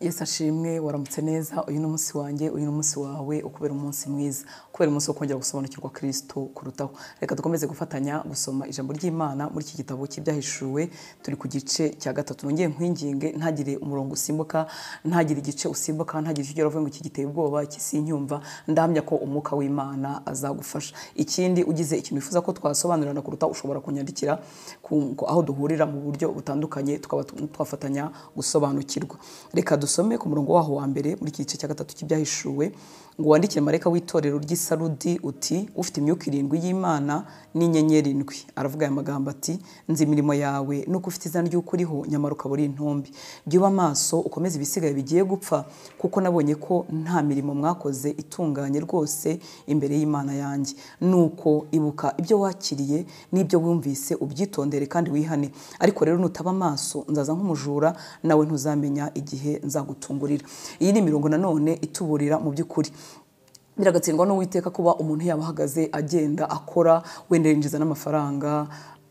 Yesu ashimwe waramutse neza uyu ni umunsi wanjye uyu ni umunsi wawe ukubera umunsi mwiza kubera umunsi wo kongera gusobanukirwa kirisito kurutaho reka dukomeze gufatanya gusoma ijambo ry'imana muri iki gitabo cy'ibyahishuwe turi ku gice cya gatatu nongeye nkwinginge ntagire umurongo usimbuka ntagire igice usimbuka ntagire icyo ugera uvuga ngo iki giteye ubwoba kisinyumva ndahamya ko umwuka w'imana azagufasha ikindi ugize ikintu wifuza ko twasobanurirana kuruta ushobora kunyandikira aho duhurira mu buryo butandukanye tukaba twafatanya gusobanukirwa reka dusome ku murongo waho wa mbere muri iki gice cya gatatu cy'ibyahishuwe ngo wandikire marayika w'itorero ry'isarudi uti ufite imyuka irindwi y'imana n'inyenyeri indwi aravuga aya magambo ati nzi imirimo yawe nuko ufite izina ry'ukuriho nyamara ukaba uri intumbi jya amaso ukomeze ibisigaye bigiye gupfa kuko nabonye ko nta mirimo mwakoze itunganye rwose imbere y'imana yanjye nuko ibuka ibyo wakiriye n'ibyo wumvise ubyitondere kandi wihane ariko rero nutaba amaso nzaza nk'umujura nawe ntuzamenya igihe nzagutungurira iyi ni imirongo nanone ituburira mu by'ukuri biragatsindwa n'uwiteka kuba umuntu yaba ahagaze agenda akora wenda yinjiza n'amafaranga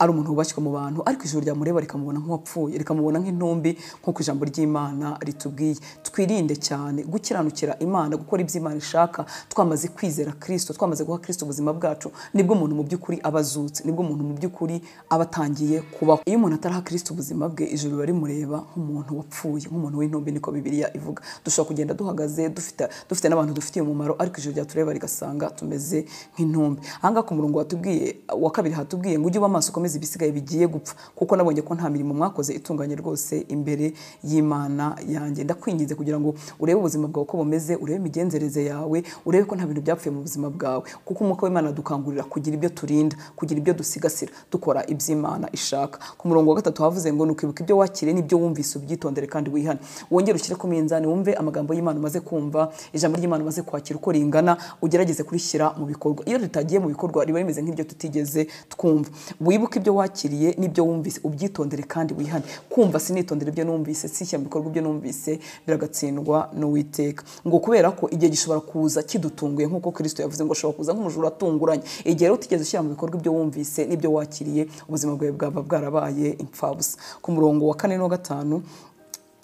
ari umuntu wubashywe mu bantu ariko ijuru ryamureba rikamubona nk'uwapfuye rikamubona nk'intumbi nk'uko ijambo ry'imana ritubwiye twirinde cyane gukiranukira imana gukora ibyo imana ishaka twamaze kwizera kirisito twamaze guha kirisito ubuzima bwacu nibwo umuntu mu by'ukuri aba azutse nibwo umuntu mu by'ukuri aba atangiye kubaho iyo umuntu ataraha kirisito ubuzima bwe ijuru riba rimureba nk'umuntu wapfuye nk'umuntu w'intumbi niko bibiliya ivuga dushobora kugenda duhagaze dufite dufite n'abantu dufitiye umumaro ariko ijuru ryatureba rigasanga tumeze nk'intumbi ahangaha ku murongo watubwiye wa kabiri hatubwiye ngo ujye uba amaso ukomeze mukomeze ibisigaye bigiye gupfa kuko nabonye ko nta mirimo mwakoze itunganye rwose imbere y'imana yanjye ndakwinginze kugira ngo urebe ubuzima bwawe uko bumeze urebe imigenzereze yawe urebe ko nta bintu byapfuye mu buzima bwawe kuko umwuka w'imana dukangurira kugira ibyo turinda kugira ibyo dusigasira dukora iby'imana ishaka ku murongo wa gatatu havuze ngo ni ibyo wakire n'ibyo wumvise ubyitondere kandi wihane wongere ushyire ku minzani wumve amagambo y'imana umaze kumva ijambo ry'imana umaze kwakira uko ringana ugerageze kurishyira mu bikorwa iyo ritagiye mu bikorwa riba rimeze nk'ibyo tutigeze twumva wibuke ibyo wakiriye n'ibyo wumvise ubyitondere kandi wihane kumva sinitondere ibyo numvise sishya mu bikorwa ibyo numvise biragatsindwa n'uwiteka ngo kubera ko igihe gishobora kuza kidutunguye nk'uko kirisito yavuze ngo ashobora kuza nk'umujura atunguranye igihe rero utigeze ushyira mu bikorwa ibyo wumvise n'ibyo wakiriye ubuzima bwawe bwaba bwarabaye impfabusa ku murongo wa kane n'uwa gatanu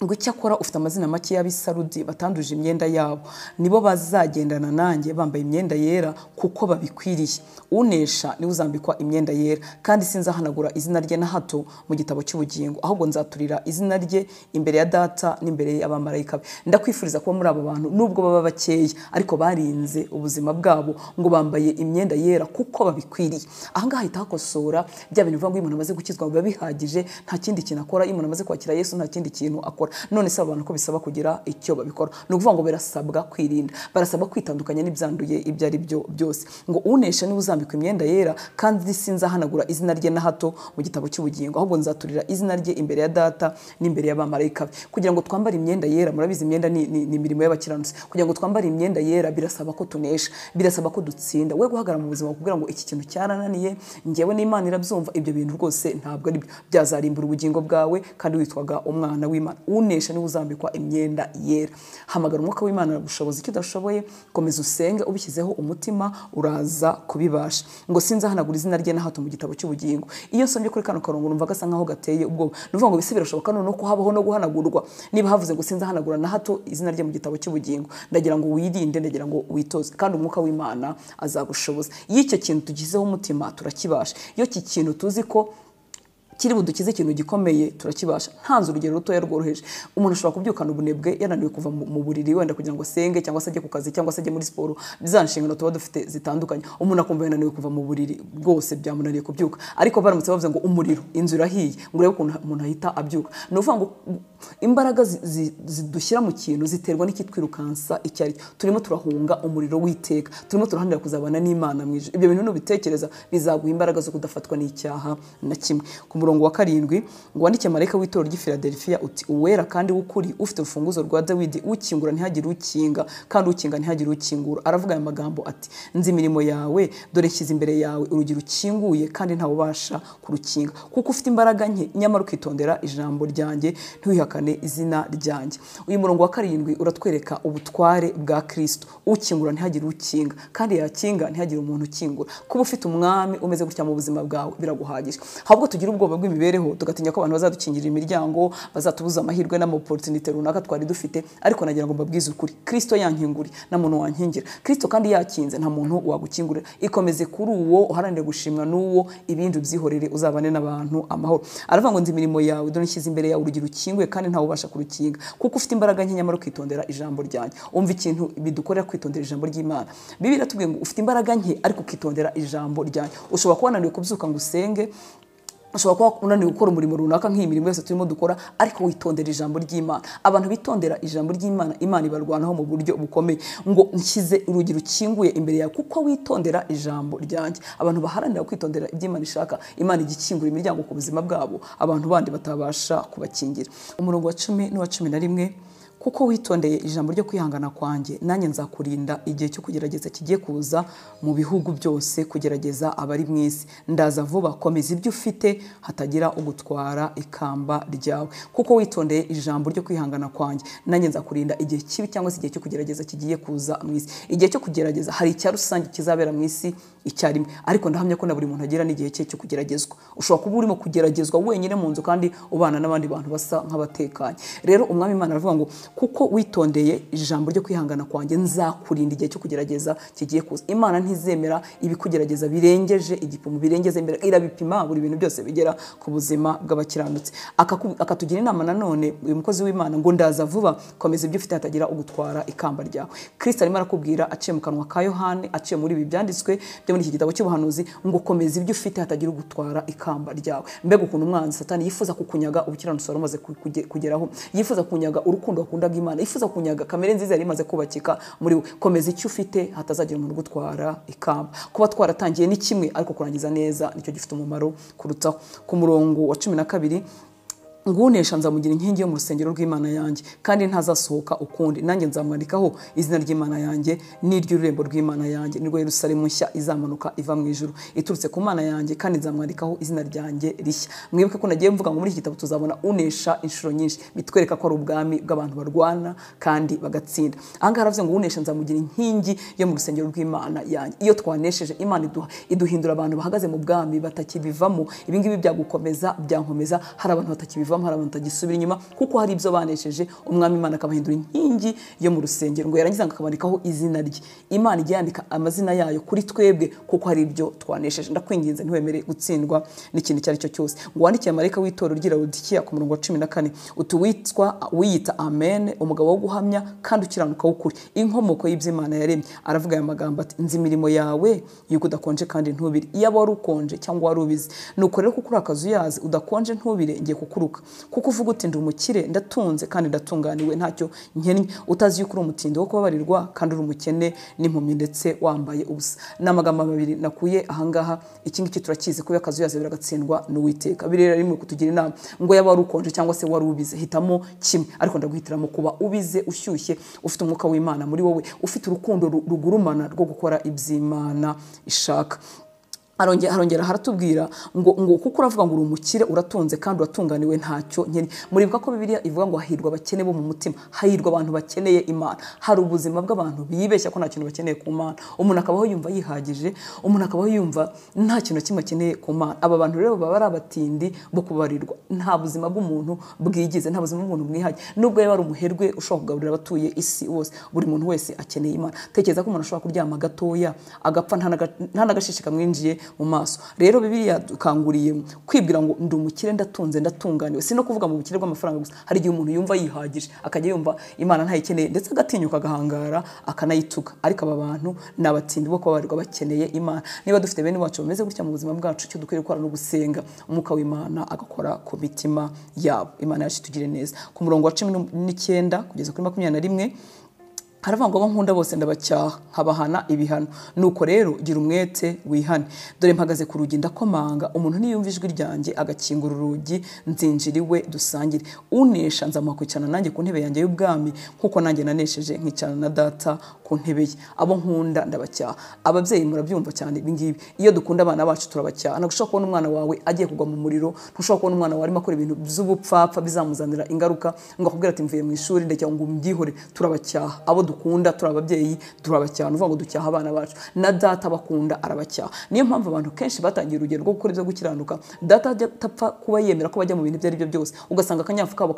ngo icyo akora ufite amazina make y'abisarudi batanduje imyenda yabo nibo bazagendana nanjye bambaye imyenda yera kuko babikwiriye unesha niwe uzambikwa imyenda yera kandi sinzahanagura izina rye na hato mu gitabo cy'ubugingo ahubwo nzaturira izina rye imbere ya data n'imbere y'abamarayika be ndakwifuriza kuba muri abo bantu nubwo baba bakeya ariko barinze ubuzima bwabo ngo bambaye imyenda yera kuko babikwiriye ahangaha hahita hakosora bya bintu bivuga ngo iyo umuntu amaze gukizwa biba bihagije nta kindi kintu akora iyo umuntu amaze kwakira yesu nta kindi kintu akora bakora none se abantu ko bisaba kugira icyo babikora ni ukuvuga ngo birasabwa kwirinda barasabwa kwitandukanya n'ibyanduye ibyo ari byo byose ngo unesha niba uzambikwa imyenda yera kandi sinzahanagura izina rye na hato mu gitabo cy'ubugingo ahubwo nzaturira izina rye imbere ya data n'imbere y'abamarayika kugira ngo twambare imyenda yera murabizi imyenda ni imirimo y'abakiranutsi kugira ngo twambare imyenda yera birasaba ko tunesha birasaba ko dutsinda we guhagarara mu buzima kugira ngo iki kintu cyarananiye ngewe n'imana irabyumva ibyo bintu rwose ntabwo ari byazarimbura ubugingo bwawe kandi witwaga umwana w'imana unesha niwe uzambikwa imyenda yera hamagara umwuka w'imana gushoboza icyo udashoboye komeza usenge ubishyizeho umutima uraza kubibasha ngo sinzahanagura izina rye na hato mu gitabo cy'ubugingo iyo nsomye kuri kano karongo numva gasa nkaho gateye ubwoba nuvuga ngo bise birashoboka none uko habaho no guhanagurwa niba havuze ngo sinzahanagura na hato izina rye mu gitabo cy'ubugingo ndagira ngo wirinde ndagira ngo witoze kandi umwuka w'imana azagushoboza iyo icyo kintu tugizeho umutima turakibasha iyo iki kintu tuzi ko kiri budukize ikintu gikomeye turakibasha ntanze urugero rutoya rworoheje umuntu ashobora kubyukana ubunebwe yananiwe kuva mu buriri wenda kugira ngo asenge cyangwa se ajye ku kazi cyangwa se ajye muri siporo za nshingano tuba dufite zitandukanye umuntu akumva yananiwe kuva mu buriri bwose byamunaniye kubyuka ariko baramutse bavuze ngo umuriro inzu irahiye ngo urebe ukuntu umuntu ahita abyuka ni ukuvuga ngo imbaraga zidushyira mu kintu ziterwa n'ikitwirukansa icyo ari cyo turimo turahunga umuriro w'iteka turimo turahanira kuzabana n'imana mu ijoro ibyo bintu nubitekereza bizaguha imbaraga zo kudafatwa n'icyaha na kimwe ku murongo wa karindwi ngo wandike marayika w'itorero ry'i filadelfiya uti uwera kandi w'ukuri ufite urufunguzo rwa dawidi ukingura ntihagire ukinga kandi ukinga ntihagire ukingura aravuga aya magambo ati nzi imirimo yawe dore nshyize imbere yawe urugi rukinguye kandi ntawe ubasha kurukinga kuko ufite imbaraga nke nyamara ukitondera ijambo ryanjye ntiwiha twubakane izina ryanjye uyu murongo wa karindwi uratwereka ubutware bwa kirisito ukingura ntihagire ukinga kandi yakinga ntihagire umuntu ukingura kuba ufite umwami umeze gutya mu buzima bwawe biraguhagije ahubwo tugira ubwoba bw'imibereho tugatinya ko abantu bazadukingira imiryango bazatubuza amahirwe n'amaporutinite runaka twari dufite ariko nagira ngo mbabwize ukuri kirisito yankinguriye nta muntu wankingira kirisito kandi yakinze nta muntu wagukingurira ikomeze kuri uwo uharanire gushimwa n'uwo ibindi ubyihorere uzabane n'abantu amahoro aravuga ngo nzi imirimo yawe dore nshyize imbere yawe urugero ukinguye kandi ntawe ubasha kurukinga kuko ufite imbaraga nkeya muri kwitondera ijambo ryanjye umva ikintu bidukorera kwitondera ijambo ry'imana bibi iratubwiye ngo ufite imbaraga nke ariko ukitondera ijambo ryanjye ushobora kuba wananiwe kubyuka ngo usenge ushobora kuba unaniwe gukora umurimo runaka nk'iyi mirimo yose turimo dukora ariko witondera ijambo ry'imana abantu bitondera ijambo ry'imana imana ibarwanaho mu buryo bukomeye ngo nshyize urugi rukinguye imbere yawe kuko witondera ijambo ryanjye abantu baharanira kwitondera iby'imana ishaka imana igikingura imiryango ku buzima bwabo abantu bandi batabasha kubakingira umurongo wa cumi n'uwa cumi na rimwe kuko witondeye ijambo ryo kwihangana kwanjye nanjye nzakurinda igihe cyo kugerageza kigiye kuza mu bihugu byose kugerageza abari mu isi ndaza vuba komeza ibyo ufite hatagira ugutwara ikamba ryawe kuko witondeye ijambo ryo kwihangana kwanjye nanjye nzakurinda igihe kibi cyangwa se igihe cyo kugerageza kigiye kuza mu isi igihe cyo kugerageza hari icya rusange kizabera mu isi icyarimwe ariko ndahamya ko na buri muntu agira n'igihe cye cyo kugeragezwa ushobora kuba urimo kugeragezwa wenyine mu nzu kandi ubana n'abandi bantu basa nk'abatekanye rero umwami imana aravuga ngo kuko witondeye ijambo ryo kwihangana kwanjye nzakurinda igihe cyo kugerageza kigiye kuza imana ntizemera ibikugerageza birengeje igipimo birengeze imbere irabipima buri bintu byose bigera ku buzima bw'abakiranutsi akatugira inama nanone uyu mukozi w'imana ngo ndaza vuba komeza ibyo ufite hatagira ugutwara ikamba ryawe kirisita arimo arakubwira aciye mu kanwa ka yohani aciye muri ibi byanditswe byo muri iki gitabo cy'ubuhanuzi ngo komeza ibyo ufite hatagira ugutwara ikamba ryawe mbega ukuntu umwanzi satani yifuza kukunyaga ubukiranutsi wari umaze kugeraho yifuza kunyaga urukundo wakundaga imana yifuza kunyaga kamere nziza yari imaze kubakika muri we komeza icyo ufite hatazagira umuntu ugutwara ikamba kuba twaratangiye ni kimwe ariko kurangiza neza nicyo gifite umumaro kurutaho ku murongo wa cumi na kabiri ngunesha nzamugira inkingi yo mu rusengero rw'imana yanjye kandi ntazasohoka ukundi nanjye nzamwandikaho izina ry'imana yanjye n'iry'ururembo rw'imana yanjye nirwo yerusalemu nshya izamanuka iva mu ijuru iturutse ku mana yanjye kandi nzamwandikaho izina ryanjye rishya mwibuke ko nagiye mvuga ngo muri iki gitabo tuzabona unesha inshuro nyinshi bitwereka ko ari ubwami bw'abantu barwana kandi bagatsinda ahangaha haravuze ngo unesha nzamugira inkingi yo mu rusengero rw'imana yanjye iyo twanesheje imana iduha iduhindura abantu bahagaze mu bwami batakibivamo ibingibi byagukomeza byankomeza hari abantu batakibivamo mparabantu utagisubira inyuma kuko hari ibyo banesheje umwami imana akabahindura inkingi yo mu rusengero ngo yarangiza ngo izina rye imana ijya yandika amazina yayo kuri twebwe kuko hari ibyo twanesheje ndakwinginze ntiwemere gutsindwa n'ikintu icyo ari cyo cyose ngo wandikire amarayika w'itorero ry'iradikiya ku murongo wa cumi na kane utuwitwa wiyita amen umugabo wo guhamya kandi ukiranuka w'ukuri inkomoko y'iby'imana yaremye aravuga aya magambo ati nzi imirimo yawe yuko udakonje kandi ntubire iyaba wari ukonje cyangwa wari ubizi ni uko rero kuko uri akazu yazi udakonje ntubire ngiye kukuruka guhinduka kuko uvuga uti ndi umukire ndatunze kandi ndatunganiwe ntacyo nkennye utazi yuko uri umutindi wo kubabarirwa kandi uri umukene n'impumyi ndetse wambaye ubusa ni amagambo abiri nakuye ahangaha iki ngiki turakizi kuba akazi yazabera agatsindwa n'uwiteka birera rimwe kutugira inama ngo yaba wari ukonje cyangwa se wari ubize hitamo kimwe ariko ndaguhitiramo kuba ubize ushyushye ufite umwuka w'imana muri wowe ufite urukundo rugurumana rwo gukora iby'imana ishaka harongera haratubwira ngo ngo kuko uravuga ngo uri umukire uratunze kandi uratunganiwe ntacyo nkene muribuka ko bibiliya ivuga ngo hahirwa abakene bo mu mutima hahirwa abantu bakeneye imana hari ubuzima bw'abantu bibeshya ko nta kintu bakeneye ku mana umuntu akabaho yumva yihagije umuntu akabaho yumva nta kintu kimwe akeneye ku mana aba bantu rero baba ari abatindi bo kubarirwa nta buzima bw'umuntu bwigize nta buzima bw'umuntu bwihage nubwo yaba ari umuherwe ushobora kugaburira abatuye isi wose buri muntu wese akeneye imana tekereza ko umuntu ashobora kuryama gatoya agapfa nta n’agashishika mwinjiye, mu maso rero bibiri yadukanguriye kwibwira ngo ndi umukire ndatunze ndatunganiwe si no kuvuga mu bukire bw'amafaranga gusa hari igihe umuntu yumva yihagije akajya yumva imana ntayikeneye ndetse agatinyuka agahangara akanayituka ariko aba bantu ni abatindi bo kuba barirwa bakeneye imana niba dufite bene wacu bameze gutya mu buzima bwacu icyo dukwiye gukora no gusenga umwuka w'imana agakora ku mitima yabo imana yacu itugire neza ku murongo wa cumi n'icyenda kugeza kuri makumyabiri na rimwe haravuga ngo abo nkunda bose ndabacyaha nkabahana ibihano nuko rero gira umwete wihane dore mpagaze ku rugi ndakomanga umuntu niyumva ijwi ryanjye agakingura urugi nzinjiriwe dusangire unesha nzamuhakurikirana nanjye ku ntebe yanjye y'ubwami nk'uko nanjye nanesheje nkicarana na data ku ntebe ye abo nkunda ndabacyaha ababyeyi murabyumva cyane ibingibi iyo dukunda abana bacu turabacyaha ntabwo ushobora kubona umwana wawe agiye kugwa mu muriro ntushobora kubona umwana wawe akora ibintu by'ubupfapfa bizamuzanira ingaruka ngo akubwira ati mvuye mu ishuri ndajya ngo mbyihore turabacyaha abo dukunda dukunda turi ababyeyi turabacyaha uvuga ngo ducyaha abana bacu na data bakunda arabacyaha niyo mpamvu abantu kenshi batangiye urugero rwo gukora ibyo gukiranuka data atapfa kuba yemera ko bajya mu bintu ibyo ari byo byose ugasanga akanyafu kabo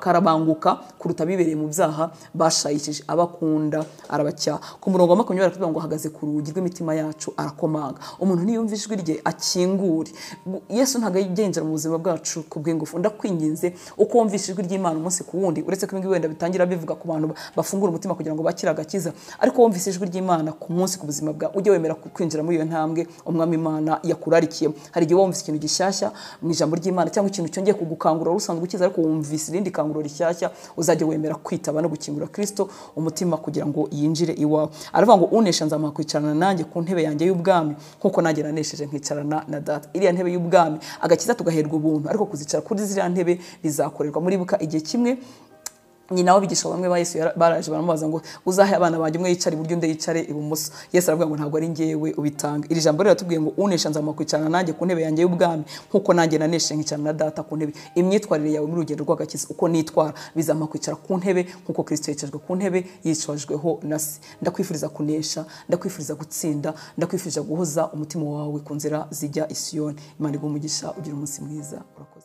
karabanguka kuruta bibereye mu byaha bashayishije abakunda arabacyaha ku murongo wa makumyabiri aratubwira ngo ahagaze ku rugi rw'imitima yacu arakomanga umuntu niyumva ijwi rye akingure yesu ntabwo agenzera mu buzima bwacu ku bw'ingufu ndakwinginze uko wumva ijwi ry'imana umunsi ku wundi uretse ko ibi wenda bitangira bivuga ku bantu bafungura umutima kugira ngo bakira agakiza ariko wumvise ijwi ry'imana ku munsi ku buzima bwawe ujye wemera kwinjira muri iyo ntambwe umwami imana yakurarikiyemo hari igihe wumvise ikintu gishyashya mu ijambo ry'imana cyangwa ikintu cyongeye kugukangura usanzwe ukiza ariko wumvise irindi kanguro rishyashya uzajya wemera kwitaba no gukingura kirisito umutima kugira ngo yinjire iwawe aravuga ngo unesha nzamuha kwicarana nanjye ku ntebe yanjye y'ubwami nk'uko nanjye nanesheje nkicarana na data iriya ntebe y'ubwami agakiza tugaherwa ubuntu ariko kuzicara kuri ziriya ntebe rizakorerwa muri buka igihe kimwe nyina w'abigisha bamwe ba yesu baraje baramubaza ngo uzahe abana banjye umwe yicare iburyo undi yicare ibumoso yesu aravuga ngo ntabwo ari ngewe ubitanga iri jambo riratubwiye ngo unesha nzamukwicarana nanjye ku ntebe yanjye y'ubwami nk'uko nanjye naneshe nkicarana na data ku ntebe imyitwarire yawe muri urugendo rw'agakiza uko nitwara kwicara ku ntebe nk'uko kirisito yicajwe ku ntebe yicajweho na se ndakwifuriza kunesha ndakwifuriza gutsinda ndakwifuriza guhoza umutima wawe ku nzira zijya isiyoni imana umugisha ugira umunsi mwiza urakoze